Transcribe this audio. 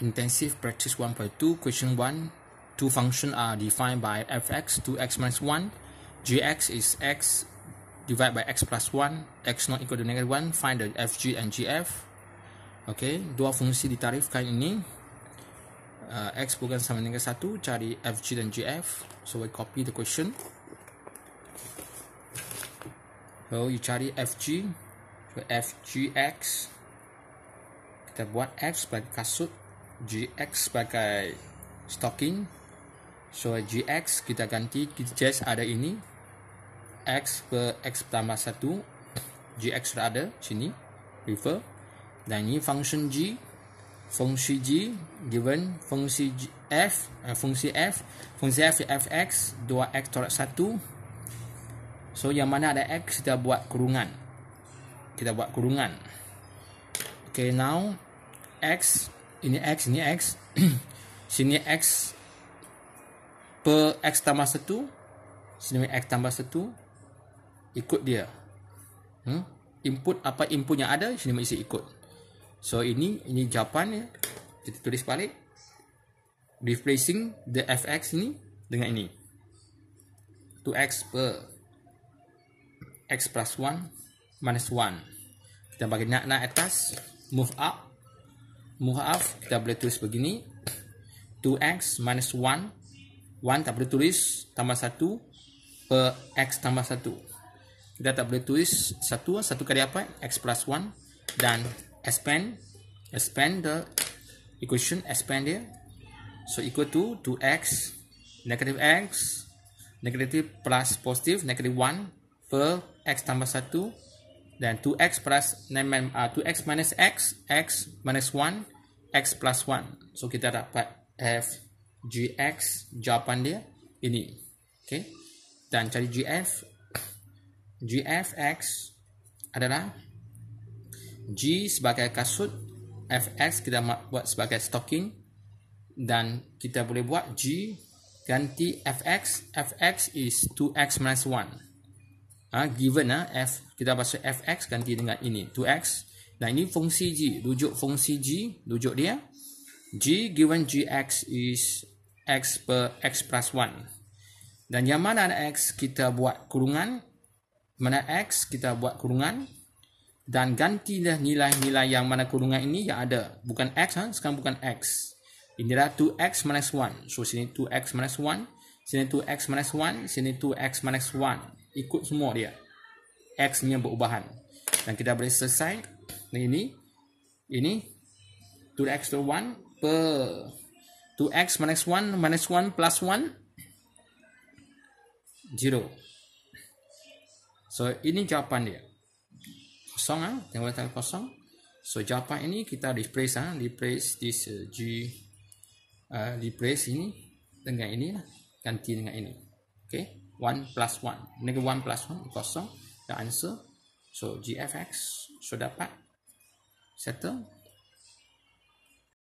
intensive practice 1.2 question 1 two functions are defined by fx 2x minus 1 gx is x divided by x plus 1 x not equal to negative 1 find the fg and gf okay dua fungsi ditarifkan ini uh, x bukan sama dengan 1 cari fg dan gf so we copy the question so you cari fg so fgx kita buat x bagi kasut GX pakai stocking. So GX kita ganti just ada ini. X per X tambah 1. GX sudah ada sini. River. Dan ini function G. Fungsi G given fungsi G, F. Eh, fungsi F. Fungsi F FX. 2X tolak 1. So yang mana ada X kita buat kurungan. Kita buat kurungan. Okay now. X ini x ini x sini x per x tambah satu, sini x tambah satu, ikut dia hmm? input apa input yang ada sini mesti ikut so ini ini ya, kita tulis balik replacing the fx ini dengan ini 2x per x plus 1 minus 1 kita bagi nak naik atas move up Muhaaf, kita boleh tulis begini. 2x minus 1. 1 tak boleh tulis tambah 1 per x tambah 1. Kita tak boleh tulis 1. 1 kali apa? x plus 1. Dan expand. Expand the equation. Expand dia. So, equal to 2x negative x negative plus positive negative 1 per x tambah 1. Then 2x plus 9, uh, 2x minus x, x minus 1, x plus 1. So kita dapat f g x jawapan dia ini. Okay. Dan cari g g f f x adalah g sebagai kasut. f x kita buat sebagai stocking. Dan kita boleh buat g ganti f x f x is 2x minus 1 ha, given ah ha, f kita bahasa fx ganti dengan ini 2x Nah ini fungsi g rujuk fungsi g rujuk dia g given gx is x per x plus 1 dan yang mana x kita buat kurungan mana x kita buat kurungan dan ganti dah nilai-nilai yang mana kurungan ini yang ada bukan x ha? sekarang bukan x ini dah 2x minus 1 so sini 2x minus 1 sini 2x minus 1 sini 2x minus 1 ikut semua dia x nya berubahan dan kita boleh selesai dan ini ini 2x to 1 per 2x minus 1 minus 1 plus 1 0 so ini jawapan dia kosong ah ha? tinggal kosong so jawapan ini kita replace ah ha? replace this uh, g uh, replace ini dengan ini lah ganti dengan ini okay 1 plus 1. negeri 1 plus 1 kosong. The answer. So, GFX. So, dapat. Settle.